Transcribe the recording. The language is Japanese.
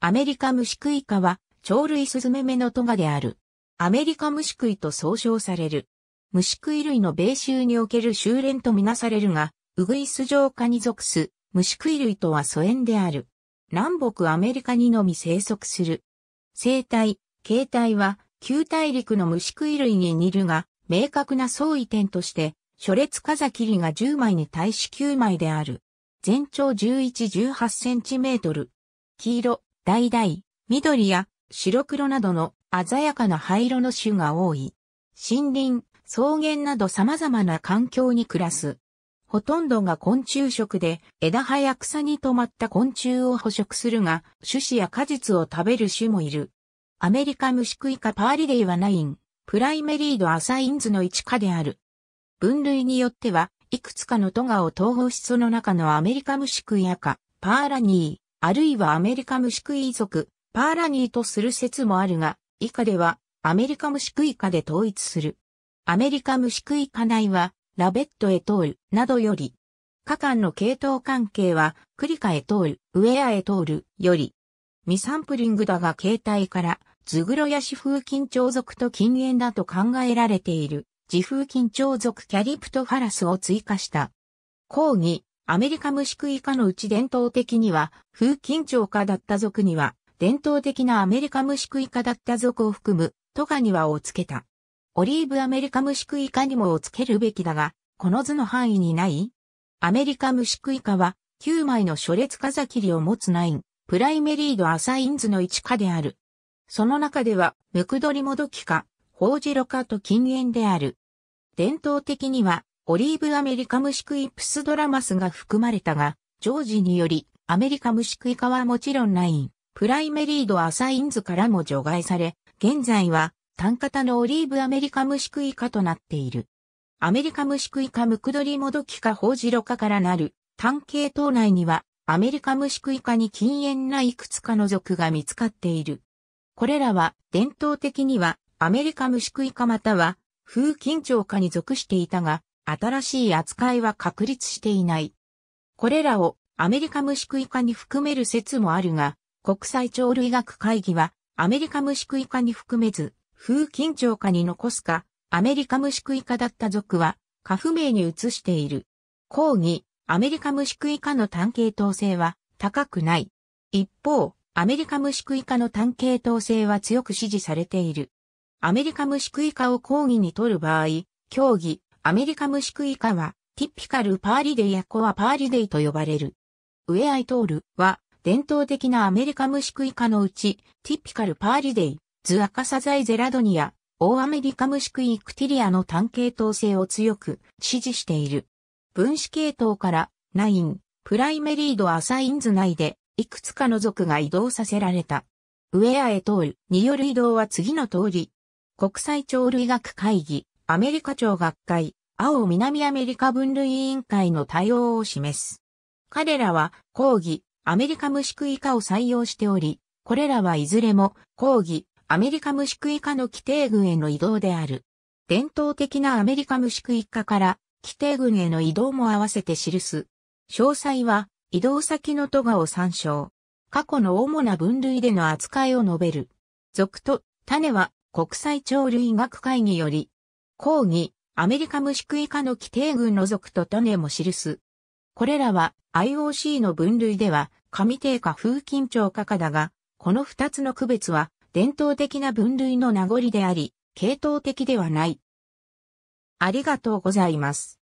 アメリカ虫食いカは、鳥類スズメメのトガである。アメリカ虫食いと総称される。虫食い類の米州における修練とみなされるが、ウグイス上化に属す虫食い類とは疎遠である。南北アメリカにのみ生息する。生態、形態は、旧大陸の虫食い類に似るが、明確な相違点として、初列カザキリが10枚に対し9枚である。全長11-18センチメートル。黄色、橙、緑や白黒などの鮮やかな灰色の種が多い。森林、草原など様々な環境に暮らす。ほとんどが昆虫食で枝葉や草に止まった昆虫を捕食するが、種子や果実を食べる種もいる。アメリカ虫食いカパーリデイはナイン、プライメリードアサインズの一科である。分類によっては、いくつかのトガを統合しその中のアメリカ虫食いアカ、パーラニー、あるいはアメリカ虫食い族、パーラニーとする説もあるが、以下ではアメリカ虫食い科で統一する。アメリカ虫食い科内は、ラベットエトールなどより、科間の系統関係は、クリカエトール、ウェアエトールより、ミサンプリングだが形態から、ズグロヤシ風緊張族と近縁だと考えられている、自風緊張族キャリプトファラスを追加した。講義、アメリカ虫食い科のうち伝統的には、風緊張科だった族には、伝統的なアメリカ虫食い科だった族を含む、トガニワをつけた。オリーブアメリカ虫食い科にもをつけるべきだが、この図の範囲にないアメリカ虫食い科は、9枚の初列ザキりを持つナイン、プライメリードアサインズの一科である。その中では、ムクドリモドキ科、ホウジロ科と禁煙である。伝統的には、オリーブアメリカムシクイプスドラマスが含まれたが、常時により、アメリカムシクイ科はもちろんライン、プライメリードアサインズからも除外され、現在は単型のオリーブアメリカムシクイ科となっている。アメリカムシクイ科ムクドリモドキ科ホウジロ科からなる単系統内にはアメリカムシクイ科に禁煙ないくつかの属が見つかっている。これらは伝統的にはアメリカムシクイ科または風緊張科に属していたが、新しい扱いは確立していない。これらをアメリカ虫食い科に含める説もあるが、国際鳥類学会議はアメリカ虫食い科に含めず、風緊張下に残すか、アメリカ虫食い科だった属は、科不明に移している。抗議、アメリカ虫食い科の単系統性は高くない。一方、アメリカ虫食い科の単系統性は強く支持されている。アメリカ虫食い科を抗議に取る場合、協議、アメリカムシクイカは、ティピカルパーリデイやコアパーリデイと呼ばれる。ウェアイトールは、伝統的なアメリカムシクイカのうち、ティピカルパーリデイ、ズアカサザイゼラドニア、オーアメリカムシクイクティリアの単系統性を強く支持している。分子系統から、ナイン、プライメリードアサインズ内で、いくつかの属が移動させられた。ウェアへ通るによる移動は次の通り。国際鳥類学会議、アメリカ鳥学会、青南アメリカ分類委員会の対応を示す。彼らは抗議、アメリカ虫食い科を採用しており、これらはいずれも抗議、アメリカ虫食い科の規定群への移動である。伝統的なアメリカ虫食い科から規定群への移動も合わせて記す。詳細は移動先の都がを参照。過去の主な分類での扱いを述べる。属と種は国際鳥類学会により、抗議、アメリカ虫食い科の規定群のくと種も記す。これらは IOC の分類では、神低下風緊張かかだが、この二つの区別は伝統的な分類の名残であり、系統的ではない。ありがとうございます。